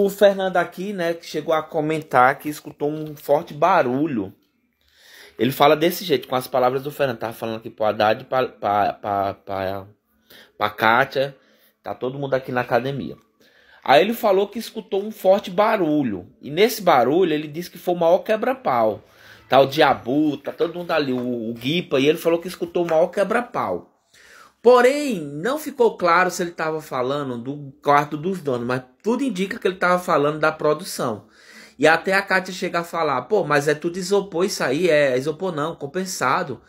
O Fernando aqui, né, que chegou a comentar que escutou um forte barulho. Ele fala desse jeito, com as palavras do Fernando. Tava falando aqui pro Haddad, pra, pra, pra, pra, pra Kátia. Tá todo mundo aqui na academia. Aí ele falou que escutou um forte barulho. E nesse barulho ele disse que foi o maior quebra-pau. Tá o Diabu, tá todo mundo ali, o, o Guipa. E ele falou que escutou o maior quebra-pau. Porém, não ficou claro se ele estava falando do quarto dos donos, mas tudo indica que ele estava falando da produção. E até a Kátia chega a falar: pô, mas é tudo isopor isso aí, é, é isopor não, compensado.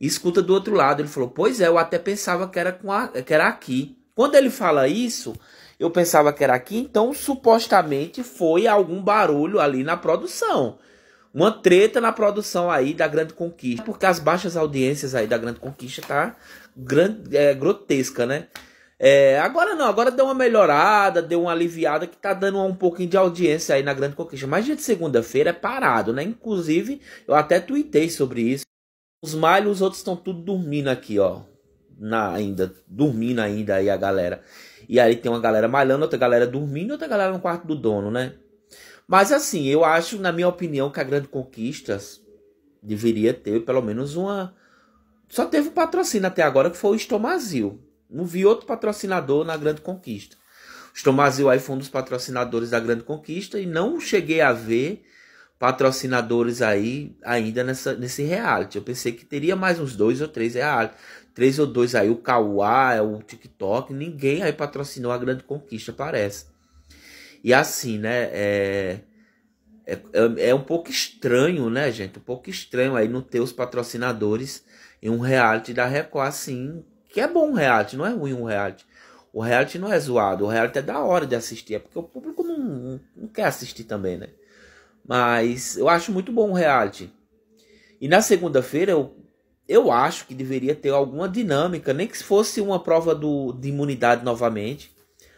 E escuta do outro lado. Ele falou: pois é, eu até pensava que era, com a, que era aqui. Quando ele fala isso, eu pensava que era aqui, então supostamente foi algum barulho ali na produção uma treta na produção aí da Grande Conquista, porque as baixas audiências aí da Grande Conquista tá grande, é, grotesca, né? É, agora não, agora deu uma melhorada, deu uma aliviada que tá dando um pouquinho de audiência aí na Grande Conquista. Mas dia de segunda-feira é parado, né? Inclusive, eu até tuitei sobre isso. Os malhos, os outros estão tudo dormindo aqui, ó. Na, ainda, dormindo ainda aí a galera. E aí tem uma galera malhando, outra galera dormindo, outra galera no quarto do dono, né? Mas assim, eu acho, na minha opinião, que a Grande Conquistas deveria ter pelo menos uma. Só teve um patrocínio até agora que foi o Estomazil. Não vi outro patrocinador na Grande Conquista. O Estomazil aí foi um dos patrocinadores da Grande Conquista e não cheguei a ver patrocinadores aí ainda nessa, nesse reality. Eu pensei que teria mais uns dois ou três reality. Três ou dois aí, o Kauá, é o TikTok, ninguém aí patrocinou a Grande Conquista, parece. E assim, né? É, é, é, é um pouco estranho, né, gente? Um pouco estranho aí não ter os patrocinadores em um reality da Record, assim. Que é bom um reality, não é ruim um reality. O reality não é zoado, o reality é da hora de assistir, é porque o público não, não, não quer assistir também, né? Mas eu acho muito bom o reality. E na segunda-feira eu, eu acho que deveria ter alguma dinâmica, nem que fosse uma prova do, de imunidade novamente.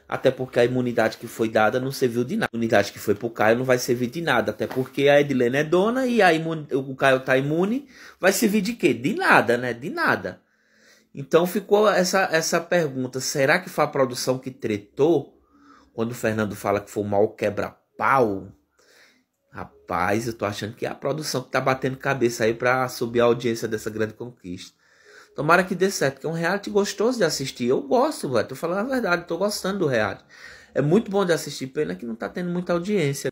Até porque a imunidade que foi dada não serviu de nada. A imunidade que foi pro Caio não vai servir de nada. Até porque a Edilene é dona e a o Caio tá imune. Vai servir de quê? De nada, né? De nada. Então ficou essa, essa pergunta. Será que foi a produção que tretou? Quando o Fernando fala que foi o mal quebra-pau? Rapaz, eu tô achando que é a produção que tá batendo cabeça aí para subir a audiência dessa grande conquista. Tomara que dê certo, que é um reality gostoso de assistir. Eu gosto, velho. Tô falando a verdade, tô gostando do reality. É muito bom de assistir, pena que não tá tendo muita audiência.